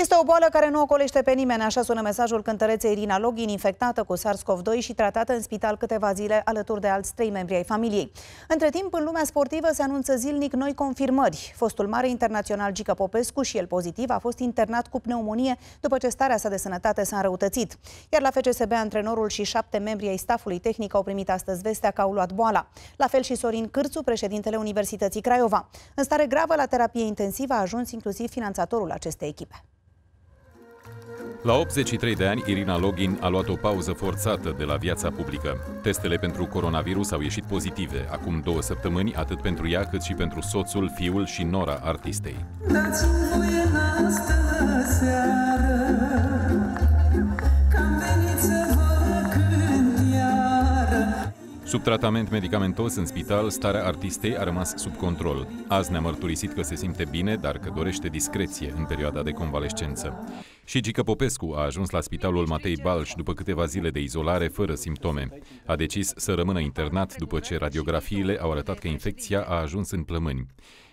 Este o boală care nu ocolește pe nimeni, așa sună mesajul cântăreței Irina Login, infectată cu SARS-CoV-2 și tratată în spital câteva zile alături de alți trei membri ai familiei. Între timp, în lumea sportivă se anunță zilnic noi confirmări. Fostul mare internațional Gica Popescu și el pozitiv a fost internat cu pneumonie după ce starea sa de sănătate s-a înrăutățit. Iar la FCSB, antrenorul și șapte membri ai stafului tehnic au primit astăzi vestea că au luat boala. La fel și Sorin Cârțu, președintele Universității Craiova. În stare gravă la terapie intensivă a ajuns inclusiv finanțatorul acestei echipe. La 83 de ani, Irina Login a luat o pauză forțată de la viața publică. Testele pentru coronavirus au ieșit pozitive, acum două săptămâni, atât pentru ea cât și pentru soțul, fiul și nora artistei. Dați-mi voie asta seară Sub tratament medicamentos în spital, starea artistei a rămas sub control. Azi ne-a mărturisit că se simte bine, dar că dorește discreție în perioada de convalescență. Și Gică Popescu a ajuns la spitalul Matei Balș după câteva zile de izolare fără simptome. A decis să rămână internat după ce radiografiile au arătat că infecția a ajuns în plămâni.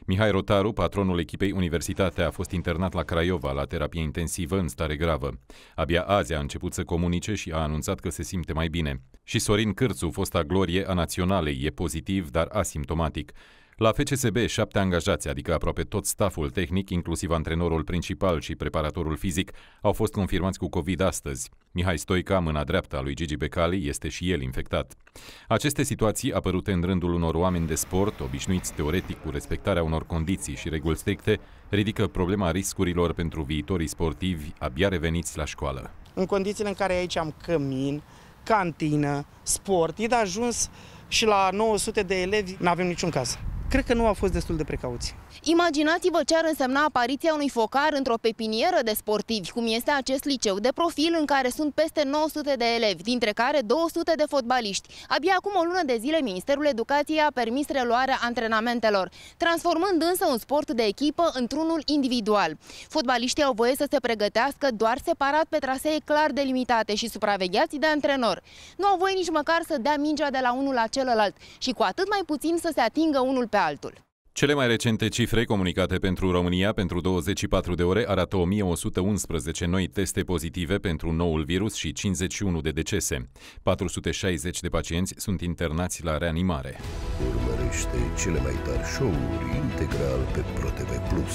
Mihai Rotaru, patronul echipei Universitatea, a fost internat la Craiova la terapie intensivă în stare gravă. Abia azi a început să comunice și a anunțat că se simte mai bine. Și Sorin Cârțu, fosta glorie istorie a naționalei e pozitiv, dar asimptomatic. La FCSB, șapte angajați, adică aproape tot staful tehnic, inclusiv antrenorul principal și preparatorul fizic, au fost confirmați cu COVID astăzi. Mihai Stoica, mâna dreaptă a lui Gigi Becali, este și el infectat. Aceste situații, apărute în rândul unor oameni de sport, obișnuiți teoretic cu respectarea unor condiții și reguli stricte, ridică problema riscurilor pentru viitorii sportivi abia reveniți la școală. În condițiile în care aici am cămin, cantină, sport, e de ajuns și la 900 de elevi nu avem niciun caz cred că nu a fost destul de precauți. Imaginați-vă ce ar însemna apariția unui focar într-o pepinieră de sportivi, cum este acest liceu de profil în care sunt peste 900 de elevi, dintre care 200 de fotbaliști. Abia acum o lună de zile, Ministerul Educației a permis reluarea antrenamentelor, transformând însă un sport de echipă într-unul individual. Fotbaliștii au voie să se pregătească doar separat pe trasee clar delimitate și supravegheați de antrenor. Nu au voie nici măcar să dea mingea de la unul la celălalt și cu atât mai puțin să se atingă unul pe pe altul. Cele mai recente cifre comunicate pentru România pentru 24 de ore arată 1111 noi teste pozitive pentru noul virus și 51 de decese. 460 de pacienți sunt internați la reanimare. Urmărește cele mai tari show-uri integral pe ProTV+.